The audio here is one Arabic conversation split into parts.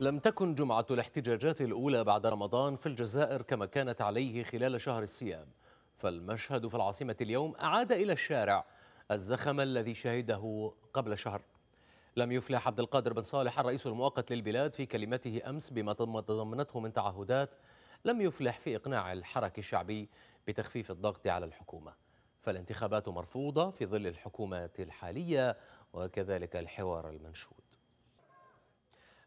لم تكن جمعة الاحتجاجات الأولى بعد رمضان في الجزائر كما كانت عليه خلال شهر الصيام فالمشهد في العاصمة اليوم أعاد إلى الشارع الزخم الذي شهده قبل شهر لم يفلح عبد القادر بن صالح الرئيس المؤقت للبلاد في كلمته أمس بما تضمنته من تعهدات لم يفلح في إقناع الحركة الشعبي بتخفيف الضغط على الحكومة فالانتخابات مرفوضة في ظل الحكومة الحالية وكذلك الحوار المنشود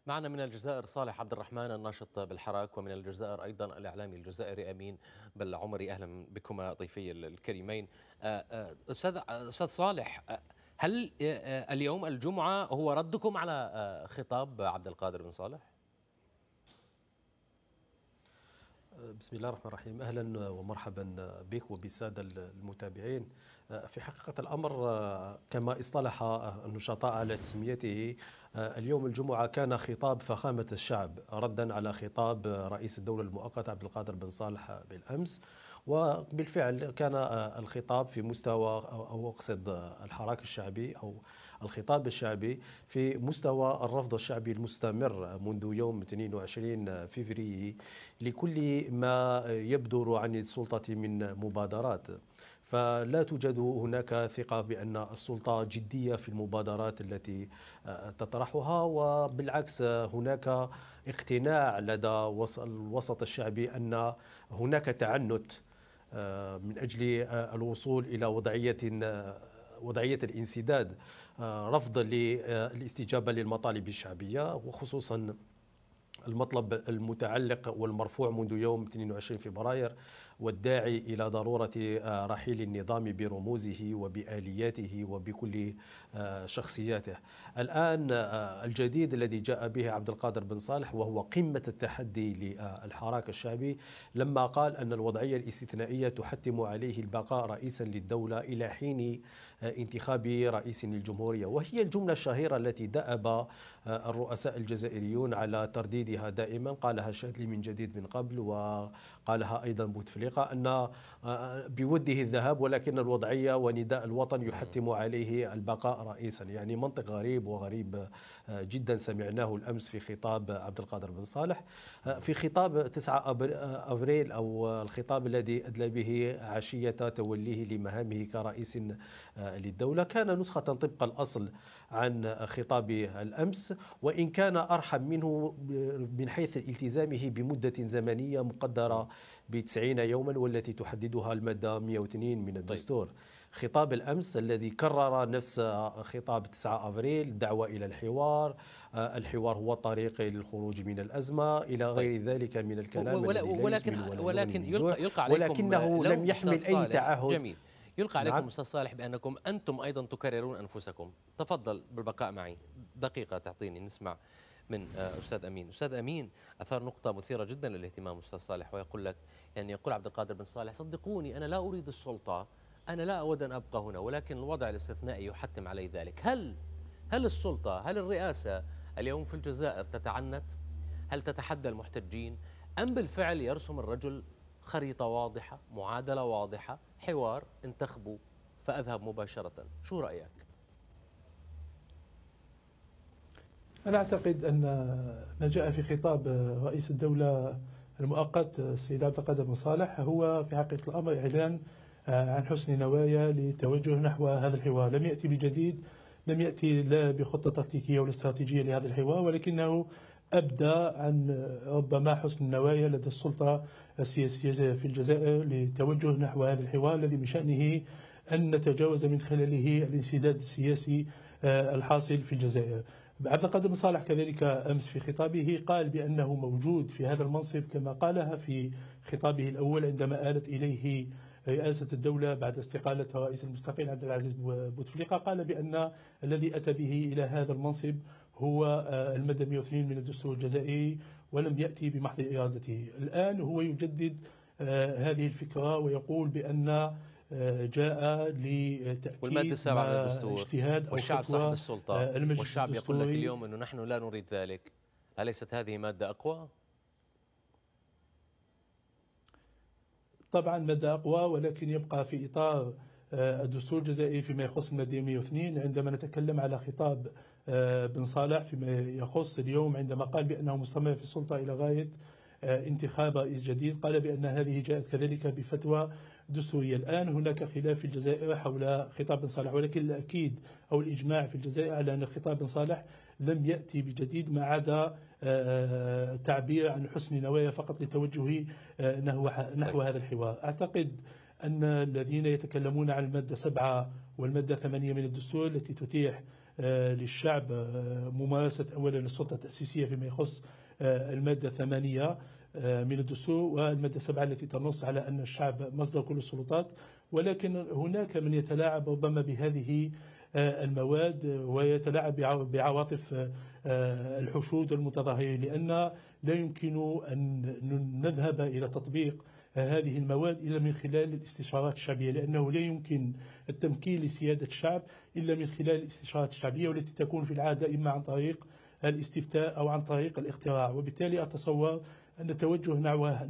معنا من الجزائر صالح عبد الرحمن الناشط بالحراك ومن الجزائر أيضا الإعلامي الجزائري أمين بالعمري أهلا بكما ضيفي الكريمين آه، آه، أستاذ, أستاذ صالح آه، هل اليوم الجمعة هو ردكم على خطاب عبد القادر بن صالح؟ بسم الله الرحمن الرحيم اهلا ومرحبا بك وبالساده المتابعين في حقيقه الامر كما اصطلح النشطاء على تسميته اليوم الجمعه كان خطاب فخامه الشعب ردا على خطاب رئيس الدوله المؤقت عبد القادر بن صالح بالامس وبالفعل كان الخطاب في مستوى او اقصد الحراك الشعبي او الخطاب الشعبي في مستوى الرفض الشعبي المستمر منذ يوم 22 فبراير لكل ما يبدر عن السلطة من مبادرات فلا توجد هناك ثقة بأن السلطة جدية في المبادرات التي آه، تطرحها وبالعكس هناك اقتناع لدى الوسط الشعبي أن هناك تعنت آه، من أجل آه، الوصول إلى وضعية وضعية الانسداد رفض للاستجابة للمطالب الشعبية وخصوصا المطلب المتعلق والمرفوع منذ يوم 22 فبراير والداعي الى ضروره آه، رحيل النظام برموزه وبالياته وبكل آه، شخصياته. الان آه، الجديد الذي جاء به عبد القادر بن صالح وهو قمه التحدي للحراك الشعبي لما قال ان الوضعيه الاستثنائيه تحتم عليه البقاء رئيسا للدوله الى حين آه، انتخاب رئيس للجمهورية وهي الجملة الشهيرة التي دأب آه، الرؤساء الجزائريون على ترديدها دائما قالها الشاذلي من جديد من قبل وقالها أيضا بوتفليقة أن آه، بوده الذهاب ولكن الوضعية ونداء الوطن يحتم عليه البقاء رئيسا يعني منطق غريب وغريب جدا سمعناه الأمس في خطاب عبد القادر بن صالح في خطاب 9 أبريل أو الخطاب الذي أدلى به عشية توليه لمهامه كرئيس للدولة كان نسخة طبق الأصل عن خطابه الأمس وإن كان أرحم منه من حيث التزامه بمدة زمنية مقدرة ب 90 يوما والتي تحددها المادة 102 من طيب. الدستور طيب. خطاب الأمس الذي كرر نفس خطاب 9 أفريل الدعوة إلى الحوار آه، الحوار هو الطريق للخروج من الأزمة إلى طيب. غير طيب. ذلك من الكلام ولكن ولكن يلقى, يلقى عليكم ولكنه لم يحمل أي تعهد جميل. يلقى عليكم نعم. استاذ صالح بانكم انتم ايضا تكررون انفسكم تفضل بالبقاء معي دقيقه تعطيني نسمع من آه، استاذ امين استاذ امين اثار نقطه مثيره جدا للاهتمام استاذ صالح ويقول لك يعني يقول عبد القادر بن صالح صدقوني انا لا اريد السلطه انا لا اود ان ابقى هنا ولكن الوضع الاستثنائي يحتم علي ذلك هل هل السلطه هل الرئاسه اليوم في الجزائر تتعنت هل تتحدى المحتجين ام بالفعل يرسم الرجل خريطه واضحه معادله واضحه حوار انتخبوا فأذهب مباشرة شو رأيك؟ أنا أعتقد أن ما جاء في خطاب رئيس الدولة المؤقت السيد عبد القادر بن صالح هو في حقيقة الأمر إعلان عن حسن نوايا للتوجه نحو هذا الحوار لم يأتي بجديد لم يأتي لا بخطة تكتيكية ولا استراتيجية لهذا الحوار ولكنه أبدى عن ربما حسن النوايا لدى السلطة السياسية في الجزائر لتوجه نحو هذا الحوار الذي من شانه أن نتجاوز من خلاله الانسداد السياسي آه، الحاصل في الجزائر عبد القادر صالح كذلك امس في خطابه قال بانه موجود في هذا المنصب كما قالها في خطابه الاول عندما آلت اليه رئاسة الدولة بعد استقالة رئيس المستقيل عبد العزيز بوتفليقة قال بأن الذي أتى به إلى هذا المنصب هو آه، المادة 102 من الدستور الجزائري ولم يأتي بمحض إرادته الآن هو يجدد آه، هذه الفكرة ويقول بأن آه، جاء لتأكيد والمادة السابعة من الدستور اجتهاد أو والشعب صاحب السلطة والشعب يقول لك اليوم أنه نحن لا نريد ذلك أليست هذه مادة أقوى؟ طبعا مادة أقوى ولكن يبقى في إطار الدستور الجزائري فيما يخص المادة 102 عندما نتكلم على خطاب آه، بن صالح فيما يخص اليوم عندما قال بأنه مستمر في السلطة إلى غاية آه، انتخاب رئيس جديد قال بأن هذه جاءت كذلك بفتوى دستورية الآن هناك خلاف في الجزائر حول خطاب بن صالح ولكن الأكيد أو الإجماع في الجزائر على أن خطاب بن صالح لم يأتي بجديد ما عدا آه، تعبير عن حسن نوايا فقط لتوجه نحو, نحو طيب. هذا الحوار أعتقد أن الذين يتكلمون عن المادة سبعة والمادة ثمانية من الدستور التي تتيح آه، للشعب آه، ممارسة أولا السلطة التأسيسية فيما يخص آه، المادة الثمانية من الدستور والمادة السبعة التي تنص على أن الشعب مصدر كل السلطات ولكن هناك من يتلاعب ربما بهذه المواد ويتلاعب بعواطف الحشود المتظاهرين لأن لا يمكن أن نذهب إلى تطبيق هذه المواد إلا من خلال الاستشارات الشعبية لأنه لا يمكن التمكين لسيادة الشعب إلا من خلال الاستشارات الشعبية والتي تكون في العادة إما عن طريق الاستفتاء أو عن طريق الاقتراع وبالتالي أتصور أن التوجه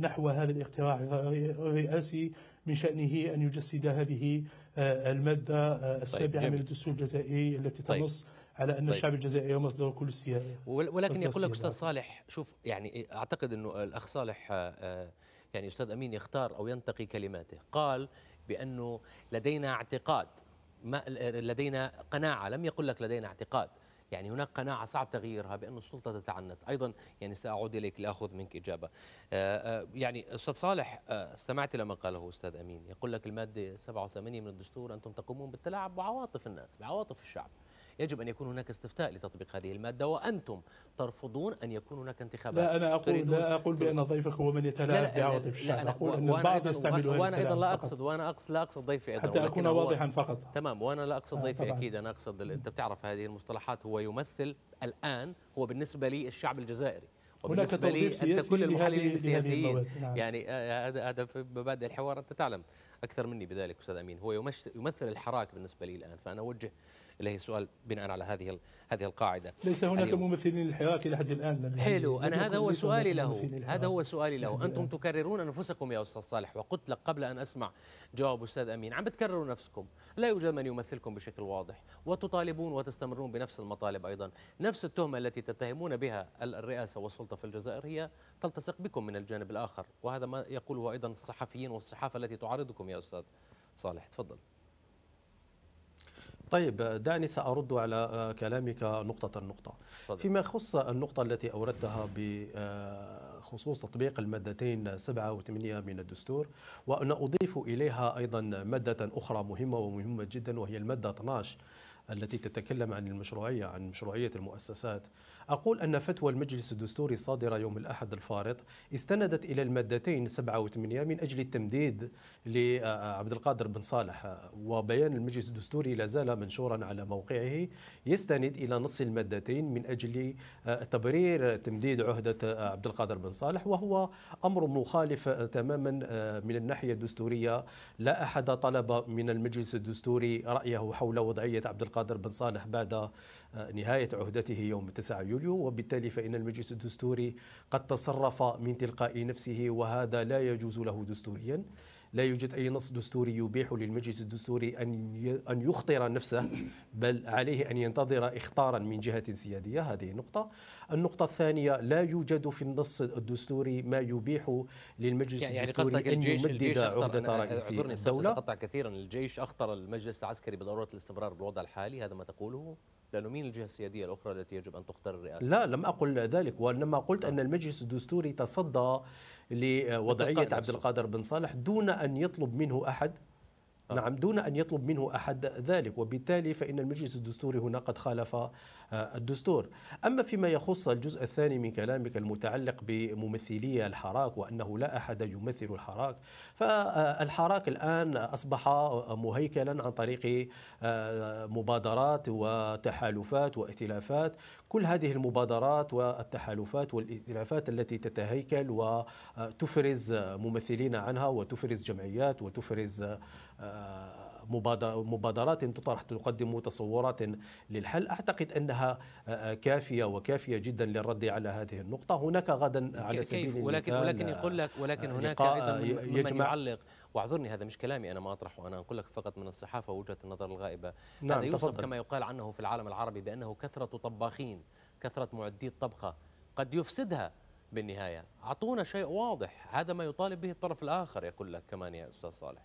نحو هذا الاقتراع الرئاسي من شأنه أن يجسد هذه آه، المادة آه، طيب، السابعة طيب من الدستور الجزائري التي تنص طيب على أن طيب. الشعب الجزائري مصدر كل السيادة ولكن يقول لك أستاذ صالح شوف يعني أعتقد أنه الأخ صالح آآ آه، يعني أستاذ أمين يختار أو ينتقي كلماته قال بأنه لدينا اعتقاد ما لدينا قناعة لم يقل لك لدينا اعتقاد يعني هناك قناعة صعب تغييرها بأن السلطة تتعنت أيضا يعني سأعود إليك لأخذ منك إجابة آه، آه، يعني أستاذ صالح استمعت آه، لما قاله أستاذ أمين يقول لك المادة 87 من الدستور أنتم تقومون بالتلاعب بعواطف الناس بعواطف الشعب يجب أن يكون هناك استفتاء لتطبيق هذه المادة وأنتم ترفضون أن يكون هناك انتخابات لا أنا أقول لا أقول بأن ضيفك هو من يتلاعب بعواطف الشعب أنا أقول أن البعض يستعمل وأنا أيضا لا أقصد وأنا أقصد لا أقصد ضيفي أيضا حتى أكون واضحا فقط تمام وأنا لا أقصد آه، ضيفي أكيد أنا أقصد أنت بتعرف هذه المصطلحات هو يمثل الآن هو بالنسبة لي الشعب الجزائري هناك لي انت كل المحللين السياسيين نعم. يعني آه، هذا هذا في مبادئ الحوار انت تعلم اكثر مني بذلك استاذ امين هو يمثل الحراك بالنسبه لي الان فانا اوجه اليه السؤال بناء على هذه هذه القاعده ليس هناك اليوم. ممثلين للحراك لحد الان حلو انا هذا هو سؤالي له هذا هو سؤالي له انتم تكررون انفسكم يا استاذ صالح وقلت لك قبل ان اسمع جواب استاذ امين عم بتكرروا نفسكم لا يوجد من يمثلكم بشكل واضح وتطالبون وتستمرون بنفس المطالب ايضا نفس التهمه التي تتهمون بها الرئاسه والسلطه في الجزائر هي تلتصق بكم من الجانب الاخر وهذا ما يقوله ايضا الصحفيين والصحافه التي تعارضكم يا استاذ صالح تفضل طيب دعني سأرد على آه، كلامك نقطة نقطة فيما يخص النقطة التي أوردتها خصوص تطبيق المادتين 7 و8 من الدستور وأن أضيف إليها أيضا مادة أخرى مهمة ومهمة جدا وهي المادة 12 التي تتكلم عن المشروعية عن مشروعية المؤسسات أقول أن فتوى المجلس الدستوري الصادرة يوم الأحد الفارط استندت إلى المادتين 7 و 8 من الدستور وأنا اضيف اليها ايضا ماده اخري مهمه ومهمه جدا وهي الماده 12 التي تتكلم عن المشروعيه عن مشروعيه الموسسات اقول ان فتوي المجلس الدستوري الصادره يوم الاحد الفارط استندت الي المادتين 7 و 8 من اجل التمديد لعبد القادر بن صالح وبيان المجلس الدستوري لا زال منشورا على موقعه يستند إلى نص المادتين من أجل تبرير تمديد عهدة عبد القادر بن صالح وهو أمر مخالف آه، تماما آه، من الناحية الدستورية لا أحد طلب من المجلس الدستوري رأيه حول وضعية عبد القادر بن صالح بعد آه، نهاية عهدته يوم 9 يوليو وبالتالي فإن المجلس الدستوري قد تصرف من تلقاء نفسه وهذا لا يجوز له دستوريا لا يوجد أي نص دستوري يبيح للمجلس الدستوري أن أن يخطر نفسه بل عليه أن ينتظر إخطارا من جهة سيادية هذه نقطة النقطة الثانية لا يوجد في النص الدستوري ما يبيح للمجلس يعني الدستوري قصدك أن يمدد الجيش عقدة رئيسية الدولة قطع كثيرا الجيش أخطر المجلس العسكري بضرورة الاستمرار بالوضع الحالي هذا ما تقوله لأنه مين الجهة السيادية الأخرى التي يجب أن تختار الرئاسة؟ لا لم أقل ذلك وإنما قلت أن المجلس الدستوري تصدى لوضعية عبد القادر بن صالح دون أن يطلب منه أحد آه. نعم دون أن يطلب منه أحد ذلك وبالتالي فإن المجلس الدستوري هنا قد خالف آه، الدستور أما فيما يخص الجزء الثاني من كلامك المتعلق بممثلي الحراك وأنه لا أحد يمثل الحراك فالحراك الآن أصبح مهيكلا عن طريق آه، مبادرات وتحالفات وائتلافات كل هذه المبادرات والتحالفات والائتلافات التي تتهيكل وتفرز ممثلين عنها وتفرز جمعيات وتفرز آه، مبادرات تطرح تقدم تصورات للحل أعتقد أنها آه، آه، كافية وكافية جدا للرد على هذه النقطة هناك غدا على سبيل المثال ولكن ولكن يقول لك آه، ولكن هناك أيضا من يجمع يعلق واعذرني هذا مش كلامي انا ما اطرحه انا اقول لك فقط من الصحافه وجهه النظر الغائبه نعم هذا يوصف تفضل. كما يقال عنه في العالم العربي بانه كثره طباخين كثره معدي الطبخه قد يفسدها بالنهايه اعطونا شيء واضح هذا ما يطالب به الطرف الاخر يقول لك كمان يا استاذ صالح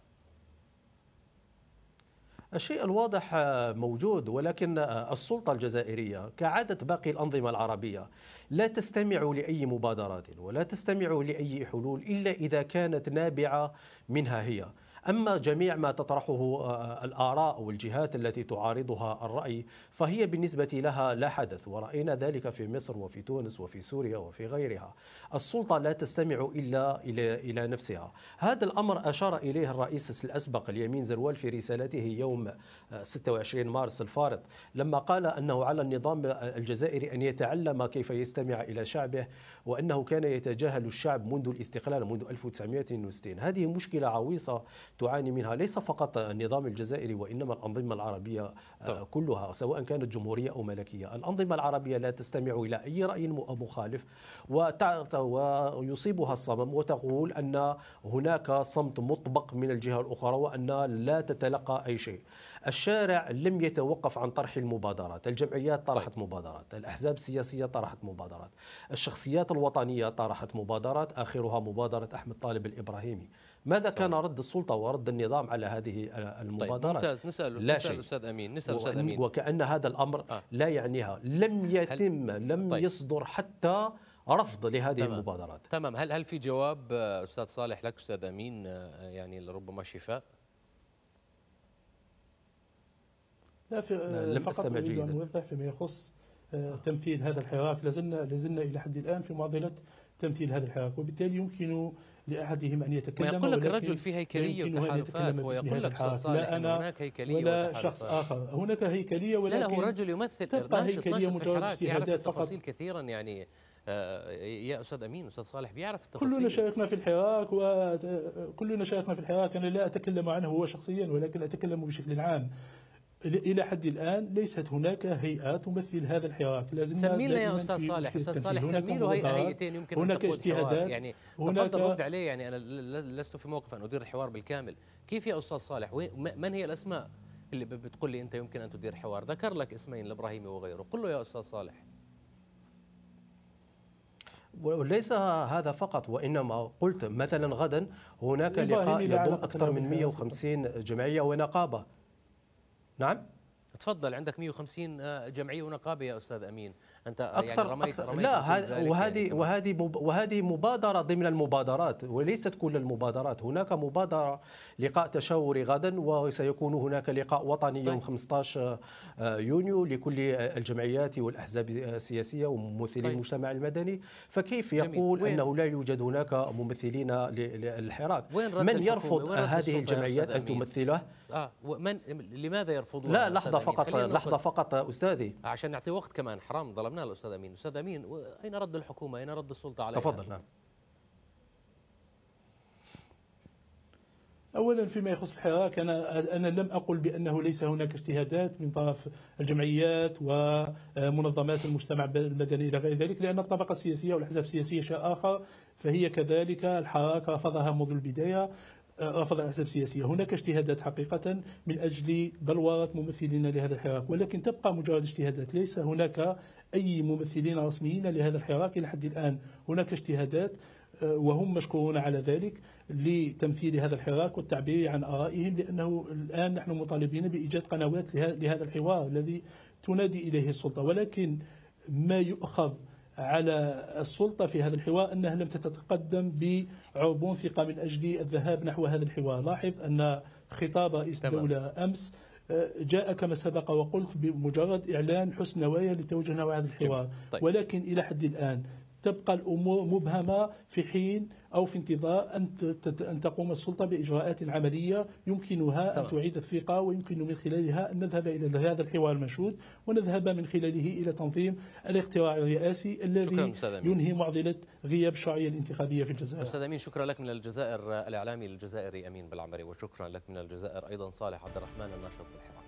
الشيء الواضح موجود ولكن السلطة الجزائرية كعادة باقي الأنظمة العربية لا تستمع لأي مبادرات ولا تستمع لأي حلول إلا إذا كانت نابعة منها هي أما جميع ما تطرحه آه، الآراء والجهات التي تعارضها الرأي فهي بالنسبة لها لا حدث ورأينا ذلك في مصر وفي تونس وفي سوريا وفي غيرها السلطة لا تستمع إلا إلى نفسها هذا الأمر أشار إليه الرئيس الأسبق اليمين زروال في رسالته يوم 26 آه، مارس الفارط لما قال أنه على النظام الجزائري أن يتعلم كيف يستمع إلى شعبه وأنه كان يتجاهل الشعب منذ الاستقلال منذ 1962 هذه مشكلة عويصة تعاني منها ليس فقط النظام الجزائري وإنما الأنظمة العربية آه، طبعا. كلها سواء كانت جمهورية أو ملكية الأنظمة العربية لا تستمع إلى أي رأي مخالف ويصيبها الصمم وتقول أن هناك صمت مطبق من الجهة الأخرى وأن لا تتلقى أي شيء الشارع لم يتوقف عن طرح المبادرات الجمعيات طرحت طيب. مبادرات الأحزاب السياسية طرحت مبادرات الشخصيات الوطنية طرحت مبادرات آخرها مبادرة أحمد طالب الإبراهيمي ماذا كان رد السلطه ورد النظام على هذه المبادره طيب ممتاز نسال لا نسال الاستاذ امين نسال الاستاذ امين وكان هذا الامر آه. لا يعنيها لم يتم هل... لم طيب. يصدر حتى رفض لهذه تمام. المبادرات تمام هل هل في جواب آه، استاذ صالح لك استاذ امين آه، يعني ربما شفاء لا في آه، لم فقط استمع جيدا نوضح فيما يخص تمثيل هذا الحراك لازلنا لازلنا الى حد الان في معضله تمثيل هذا الحراك وبالتالي يمكن لأحدهم أن يتكلم ويقول لك الرجل في هيكلية وتحالفات ويقول لك لا أنا هناك هيكلية ولا شخص آخر هناك هيكلية ولكن لا, هو رجل يمثل تبقى هيكلية مجرد اجتهادات فقط تفاصيل كثيرا يعني آه، يا استاذ امين استاذ صالح بيعرف التفاصيل كلنا شاركنا في الحراك وكلنا شاركنا في الحراك انا لا اتكلم عنه هو شخصيا ولكن اتكلم بشكل عام الى حد الان ليست هناك هيئه تمثل هذا الحراك لازم سمينا يا استاذ صالح استاذ صالح سمينا هيئتين يمكن هناك أن اجتهادات يعني هناك رد عليه يعني انا لست في موقف ان ادير الحوار بالكامل كيف يا استاذ صالح من هي الاسماء اللي بتقول لي انت يمكن ان تدير حوار ذكر لك اسمين الابراهيمي وغيره قل له يا استاذ صالح وليس هذا فقط وانما قلت مثلا غدا هناك لقاء يضم اكثر من 150 جمعيه ونقابه نعم تفضل عندك 150 آه، جمعيه ونقابه يا استاذ امين انت يعني أكثر يعني رميت, أكثر رميت لا وهذه يعني. وهذه وهذه مبادره ضمن المبادرات وليست كل المبادرات هناك مبادره لقاء تشاوري غدا وسيكون هناك لقاء وطني يوم 15 طيب. آه، يونيو لكل الجمعيات والاحزاب السياسيه وممثلي طيب. المجتمع المدني فكيف يقول جميل. انه لا يوجد هناك ممثلين للحراك من يرفض هذه الجمعيات ان تمثله آه من لماذا يرفضون لا لحظه فقط لحظه فقط استاذي عشان نعطي وقت كمان حرام ظلم طلبناه الاستاذ امين استاذ امين اين رد الحكومه اين رد السلطه عليه تفضل نعم اولا فيما يخص الحراك انا انا لم اقل بانه ليس هناك اجتهادات من طرف الجمعيات ومنظمات آه، المجتمع المدني الى غير ذلك لان الطبقه السياسيه والاحزاب السياسيه شيء اخر فهي كذلك الحراك رفضها منذ البدايه آه، رفض الاحزاب السياسيه، هناك اجتهادات حقيقه من اجل بلوره ممثلين لهذا الحراك، ولكن تبقى مجرد اجتهادات، ليس هناك أي ممثلين رسميين لهذا الحراك إلى حد الآن هناك اجتهادات آه، وهم مشكورون على ذلك لتمثيل هذا الحراك والتعبير عن ارائهم لانه الان نحن مطالبين بايجاد قنوات لهذا الحوار الذي تنادي اليه السلطه ولكن ما يؤخذ على السلطه في هذا الحوار انها لم تتقدم بعربون ثقه من اجل الذهاب نحو هذا الحوار لاحظ ان خطاب رئيس الدوله امس جاء كما سبق وقلت بمجرد إعلان حسن نوايا لتوجه نحو هذا الحوار طيب. ولكن إلى حد الآن تبقى الامور مبهمه في حين او في انتظار ان ان تقوم السلطه باجراءات عمليه يمكنها طبعا. ان تعيد الثقه ويمكن من خلالها ان نذهب الى هذا الحوار المنشود ونذهب من خلاله الى تنظيم الاقتراع الرئاسي الذي ينهي معضله غياب الشرعيه الانتخابيه في الجزائر. استاذ امين شكرا لك من الجزائر الاعلامي الجزائري امين بالعمري وشكرا لك من الجزائر ايضا صالح عبد الرحمن الناشط بالحوار.